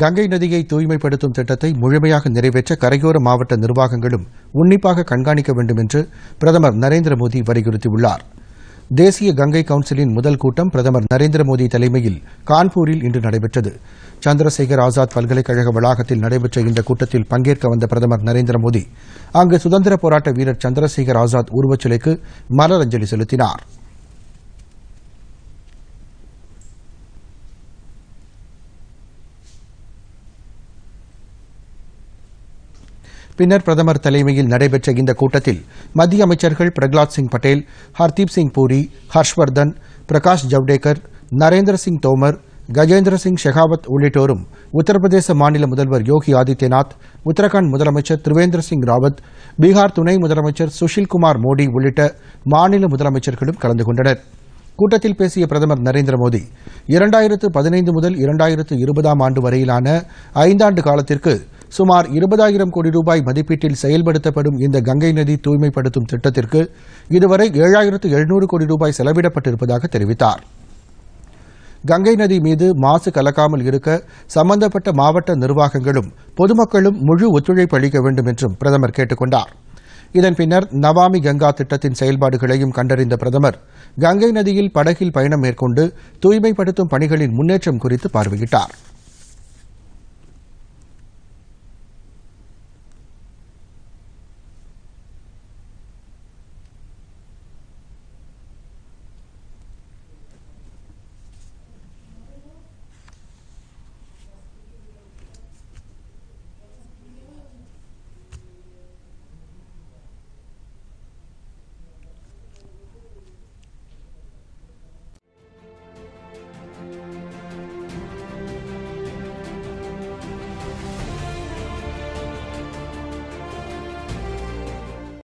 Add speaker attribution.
Speaker 1: கங்கை நதியை தூய்மைப்படுத்தும் திட்டத்தை முழுமையாக நிறைவேற்ற கரையோர மாவட்ட நிர்வாகங்களும் உன்னிப்பாக கண்காணிக்க வேண்டும் என்று பிரதமர் நரேந்திர மோடி வலியுறுத்தியுள்ளார் தேசிய கங்கை கவுன்சிலின் முதல் கூட்டம் பிரதமர் நரேந்திர மோடி தலைமையில் கான்பூரில் இன்று நடைபெற்றது சந்திரசேகர் ஆசாத் பல்கலைக்கழக வளாகத்தில் நடைபெற்ற இந்த கூட்டத்தில் பங்கேற்க வந்த பிரதமர் நரேந்திர மோடி அங்கு சுதந்திர போராட்ட வீரர் சந்திரசேகர் ஆசாத் உருவச்சிலைக்கு மலரஞ்சலி செலுத்தினாா் பின்னர் பிரதமர் தலைமையில் நடைபெற்ற இந்த கூட்டத்தில் மத்திய அமைச்சர்கள் பிரகலாத் சிங் பட்டேல் ஹர்தீப் சிங் பூரி ஹர்ஷ்வர்தன் பிரகாஷ் ஜவ்டேகர் நரேந்திர சிங் தோமர் கஜேந்திர சிங் ஷெகாவத் உள்ளிட்டோரும் உத்தரப்பிரதேச மாநில முதல்வர் யோகி ஆதித்யநாத் உத்தரகாண்ட் முதலமைச்சர் திரிவேந்திர சிங் ராவத் பீகார் துணை முதலமைச்சர் சுஷில்குமார் மோடி உள்ளிட்ட மாநில முதலமைச்சர்களும் கலந்து கொண்டனர் கூட்டத்தில் பேசிய பிரதமர் நரேந்திர மோடி இரண்டாயிரத்து பதினைந்து முதல் இரண்டாயிரத்து இருபதாம் ஆண்டு வரையிலான ஐந்தாண்டு காலத்திற்கு சுமார் இருபதாயிரம் கோடி ரூபாய் மதிப்பீட்டில் செயல்படுத்தப்படும் இந்த கங்கை நதி தூய்மைப்படுத்தும் திட்டத்திற்கு இதுவரை ஏழாயிரத்து எழுநூறு கோடி ரூபாய் செலவிடப்பட்டிருப்பதாக தெரிவித்தார் கங்கை நதி மீது மாசு கலக்காமல் இருக்க சம்பந்தப்பட்ட மாவட்ட நிர்வாகங்களும் பொதுமக்களும் முழு ஒத்துழைப்பு அளிக்க வேண்டும் என்றும் பிரதமர் கேட்டுக் கொண்டார் இதன் பின்னர் நவாமி கங்கா திட்டத்தின் செயல்பாடுகளையும் கண்டறிந்த பிரதமர் கங்கை நதியில் படகில் பயணம் மேற்கொண்டு தூய்மைப்படுத்தும் பணிகளின் முன்னேற்றம் குறித்து பார்வையிட்டாா்